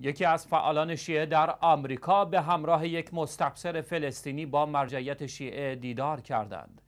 یکی از فعالان شیعه در آمریکا به همراه یک مستبصر فلسطینی با مرجعیت شیعه دیدار کردند.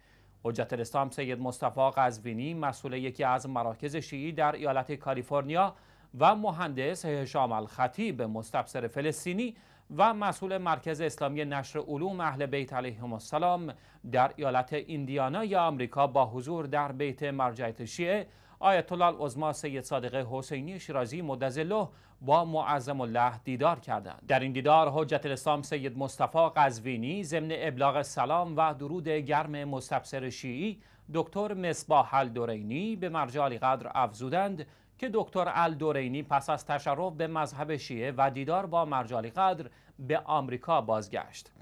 حجت الاسلام سید مصطفی قزوینی مسئول یکی از مراکز شیعی در ایالت کالیفرنیا و مهندس هشام الخطیب مستبصر فلسطینی و مسئول مرکز اسلامی نشر علوم اهل بیت علیهم السلام در ایالت ایندیانا یا آمریکا با حضور در بیت مرجعیت شیعه آیت الله عظما سید صادق حسینی شیرازی مدزله با معظم الله دیدار کردند در این دیدار حجت الاسلام سید مصطفی قزوینی ضمن ابلاغ سلام و درود گرم مستبصر شیعی دکتر مصباح الدورینی به مرجع قدر افزودند که دکتر الدورینی پس از تشرف به مذهب شیعه و دیدار با مرجع قدر به آمریکا بازگشت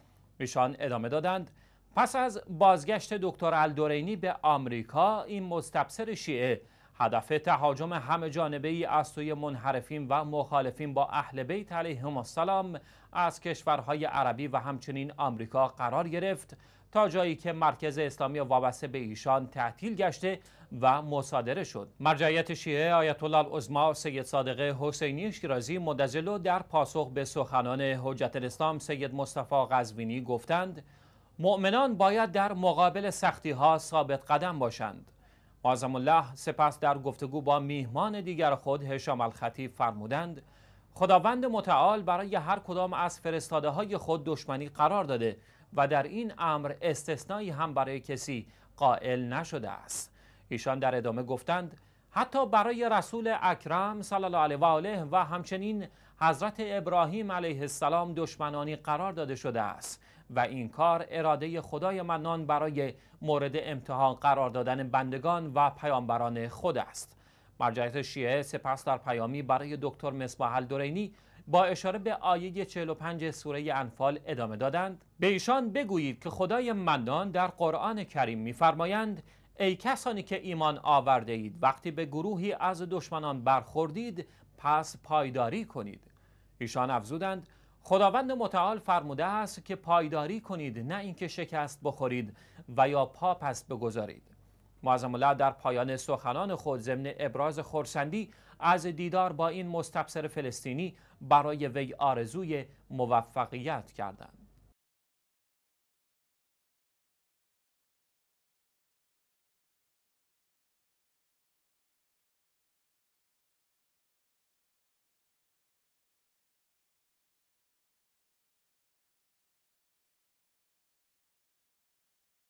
ایشان ادامه دادند پس از بازگشت دکتر الدورینی به آمریکا این مستبصر شیعه هدف تهاجم همه جانبه ای از سوی منحرفین و مخالفین با اهل بیت علیهم السلام از کشورهای عربی و همچنین آمریکا قرار گرفت تا جایی که مرکز اسلامی وابسته به ایشان تعطیل گشته و مصادره شد مرجعیت شیعه آیت الله العظما سید صادقه حسینی شیرازی مدزلو در پاسخ به سخنان حجت الاسلام سید مصطفی قزوینی گفتند مؤمنان باید در مقابل سختی ها ثابت قدم باشند آزم الله سپس در گفتگو با میهمان دیگر خود هشام الخطیب فرمودند خداوند متعال برای هر کدام از فرستاده های خود دشمنی قرار داده و در این امر استثنایی هم برای کسی قائل نشده است ایشان در ادامه گفتند حتی برای رسول اکرم صلی الله علیه و آله و همچنین حضرت ابراهیم علیه السلام دشمنانی قرار داده شده است و این کار اراده خدای منان برای مورد امتحان قرار دادن بندگان و پیامبران خود است مرجعیت شیعه سپس در پیامی برای دکتر مصباح الدرینی با اشاره به آیه 45 سوره انفال ادامه دادند به ایشان بگویید که خدای منان در قرآن کریم می‌فرمایند. ای کسانی که ایمان آورده اید وقتی به گروهی از دشمنان برخوردید پس پایداری کنید ایشان افزودند خداوند متعال فرموده است که پایداری کنید نه اینکه شکست بخورید و یا پا پس بگذارید معظم الله در پایان سخنان خود ضمن ابراز خورسندی از دیدار با این مستبصر فلسطینی برای وی آرزوی موفقیت کردند